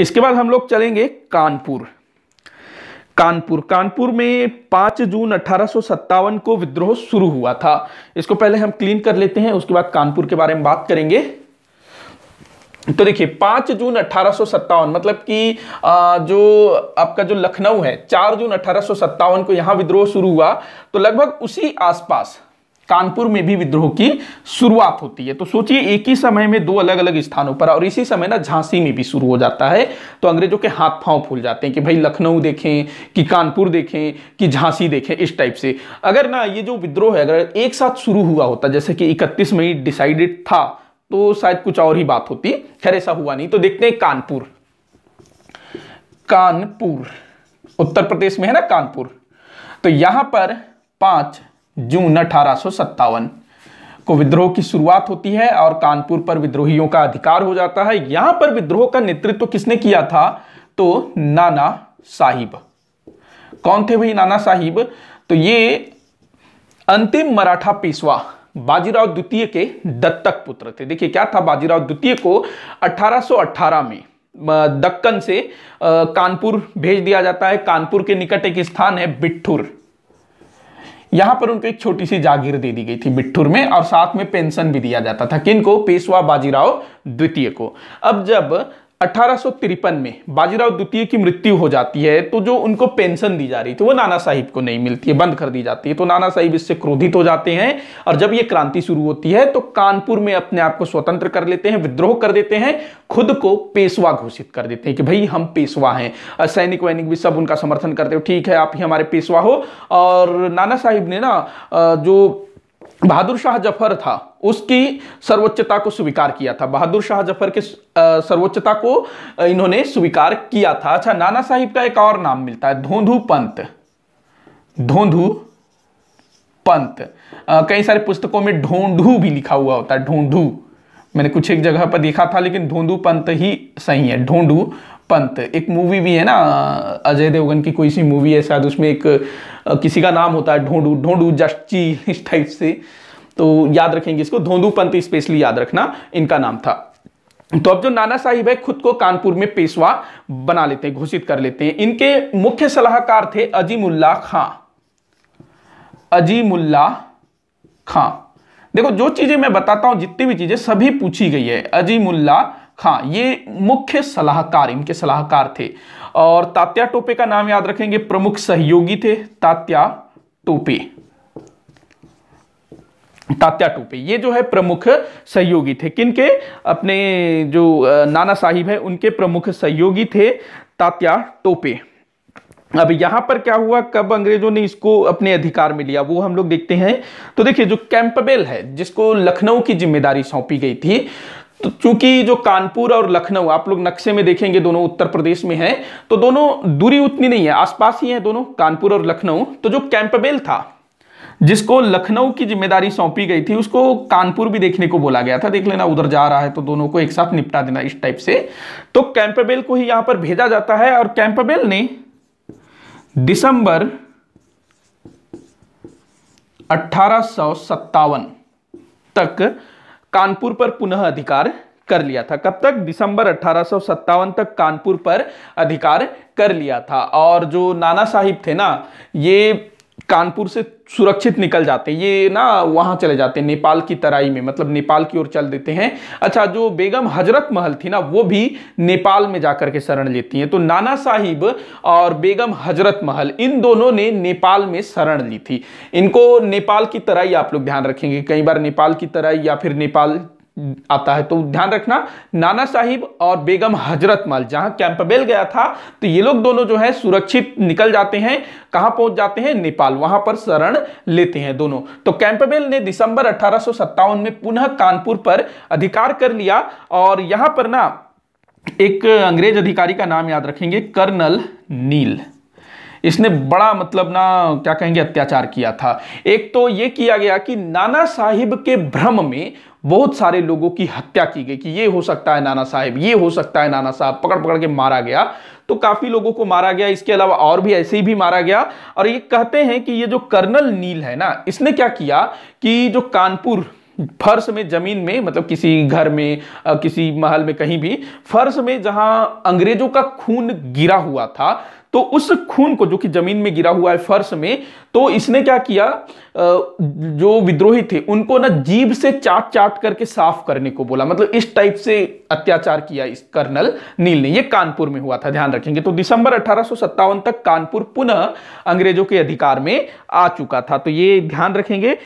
इसके बाद हम लोग चलेंगे कानपुर कानपुर कानपुर में 5 जून अठारह को विद्रोह शुरू हुआ था इसको पहले हम क्लीन कर लेते हैं उसके बाद कानपुर के बारे में बात करेंगे तो देखिए 5 जून अठारह मतलब कि जो आपका जो लखनऊ है 4 जून अठारह को यहां विद्रोह शुरू हुआ तो लगभग उसी आसपास कानपुर में भी विद्रोह की शुरुआत होती है तो सोचिए एक ही समय में दो अलग अलग स्थानों पर और इसी समय ना झांसी में भी शुरू हो जाता है तो अंग्रेजों के हाथ पांव फूल जाते हैं कि भाई लखनऊ देखें कि कानपुर देखें कि झांसी देखें इस टाइप से अगर ना ये जो विद्रोह है अगर एक साथ शुरू हुआ होता जैसे कि इकतीस मई डिसाइडेड था तो शायद कुछ और ही बात होती खैर ऐसा हुआ नहीं तो देखते हैं कानपुर कानपुर उत्तर प्रदेश में है ना कानपुर तो यहां पर पांच जून अठारह को विद्रोह की शुरुआत होती है और कानपुर पर विद्रोहियों का अधिकार हो जाता है यहां पर विद्रोह का नेतृत्व तो किसने किया था तो नाना साहिब कौन थे भाई नाना साहिब तो ये अंतिम मराठा पेशवा बाजीराव द्वितीय के दत्तक पुत्र थे देखिए क्या था बाजीराव द्वितीय को 1818 में दक्कन से कानपुर भेज दिया जाता है कानपुर के निकट एक स्थान है बिट्ठुर यहां पर उनको एक छोटी सी जागीर दे दी गई थी बिट्ठूर में और साथ में पेंशन भी दिया जाता था किन को पेशवा बाजीराव द्वितीय को अब जब अठारह में बाजीराव द्वितीय की मृत्यु हो जाती है तो जो उनको पेंशन दी जा रही थी वो नाना साहिब को नहीं मिलती है बंद कर दी जाती है तो नाना साहिब इससे क्रोधित हो जाते हैं और जब ये क्रांति शुरू होती है तो कानपुर में अपने आप को स्वतंत्र कर लेते हैं विद्रोह कर देते हैं खुद को पेशवा घोषित कर देते हैं कि भाई हम पेशवा हैं सैनिक वैनिक भी सब उनका समर्थन करते हो ठीक है आप ही हमारे पेशवा हो और नाना साहिब ने ना जो बहादुर शाह जफर था उसकी सर्वोच्चता को स्वीकार किया था बहादुर शाह जफर के सर्वोच्चता को इन्होंने स्वीकार किया था अच्छा नाना साहिब का एक और नाम मिलता है धोंधु पंत धोंधु पंत कई सारे पुस्तकों में ढोंढू भी लिखा हुआ होता है ढोंढू मैंने कुछ एक जगह पर देखा था लेकिन धोंधु पंत ही सही है ढोंढू पंत एक मूवी भी है ना अजय देवगन की कोई सी मूवी है शायद उसमें एक किसी का नाम होता है ढोंडू ढोंडू जस्टी इस टाइप से तो याद रखेंगे इसको धोंदू पंत स्पेशली याद रखना इनका नाम था तो अब जो नाना साहिब है खुद को कानपुर में पेशवा बना लेते हैं घोषित कर लेते हैं इनके मुख्य सलाहकार थे अजीमुल्ला खां अजीमुल्ला खां देखो जो चीजें मैं बताता हूं जितनी भी चीजें सभी पूछी गई है अजीमुल्ला हाँ ये मुख्य सलाहकार इनके सलाहकार थे और तात्या टोपे का नाम याद रखेंगे प्रमुख सहयोगी थे तात्या टोपे तात्या टोपे ये जो है प्रमुख सहयोगी थे किनके अपने जो नाना साहिब है उनके प्रमुख सहयोगी थे तात्या टोपे अब यहां पर क्या हुआ कब अंग्रेजों ने इसको अपने अधिकार में लिया वो हम लोग देखते हैं तो देखिए जो कैंपबेल है जिसको लखनऊ की जिम्मेदारी सौंपी गई थी तो चूंकि जो कानपुर और लखनऊ आप लोग नक्शे में देखेंगे दोनों उत्तर प्रदेश में हैं तो दोनों दूरी उतनी नहीं है आसपास ही हैं दोनों कानपुर और लखनऊ तो जो कैंपबेल था जिसको लखनऊ की जिम्मेदारी सौंपी गई थी उसको कानपुर भी देखने को बोला गया था देख लेना उधर जा रहा है तो दोनों को एक साथ निपटा देना इस टाइप से तो कैंपबेल को ही यहां पर भेजा जाता है और कैंपबेल ने दिसंबर अठारह तक कानपुर पर पुनः अधिकार कर लिया था कब तक दिसंबर अठारह तक कानपुर पर अधिकार कर लिया था और जो नाना साहिब थे ना ये कानपुर से सुरक्षित निकल जाते हैं ये ना वहाँ चले जाते हैं नेपाल की तराई में मतलब नेपाल की ओर चल देते हैं अच्छा जो बेगम हजरत महल थी ना वो भी नेपाल में जाकर के शरण लेती हैं तो नाना साहिब और बेगम हजरत महल इन दोनों ने नेपाल में शरण ली थी इनको नेपाल की तराई आप लोग ध्यान रखेंगे कई बार नेपाल की तराई या फिर नेपाल आता है तो ध्यान रखना नाना साहिब और बेगम हजरत माल जहां कैंपबेल गया था तो ये लोग दोनों जो है सुरक्षित निकल जाते हैं कहां पहुंच जाते हैं नेपाल वहां पर शरण लेते हैं दोनों तो कैंपबेल ने दिसंबर अठारह में पुनः कानपुर पर अधिकार कर लिया और यहां पर ना एक अंग्रेज अधिकारी का नाम याद रखेंगे कर्नल नील इसने बड़ा मतलब ना क्या कहेंगे अत्याचार किया था एक तो यह किया गया कि नाना साहिब के भ्रम में बहुत सारे लोगों की हत्या की गई कि ये हो सकता है नाना साहब ये हो सकता है नाना साहब पकड़ पकड़ के मारा गया तो काफ़ी लोगों को मारा गया इसके अलावा और भी ऐसे ही भी मारा गया और ये कहते हैं कि ये जो कर्नल नील है ना इसने क्या किया कि जो कानपुर फर्श में जमीन में मतलब किसी घर में किसी महल में कहीं भी फर्श में जहां अंग्रेजों का खून गिरा हुआ था तो उस खून को जो कि जमीन में गिरा हुआ है फर्श में तो इसने क्या किया जो विद्रोही थे उनको ना जीभ से चाट चाट करके साफ करने को बोला मतलब इस टाइप से अत्याचार किया इस कर्नल नील ने ये कानपुर में हुआ था ध्यान रखेंगे तो दिसंबर अठारह तक कानपुर पुनः अंग्रेजों के अधिकार में आ चुका था तो ये ध्यान रखेंगे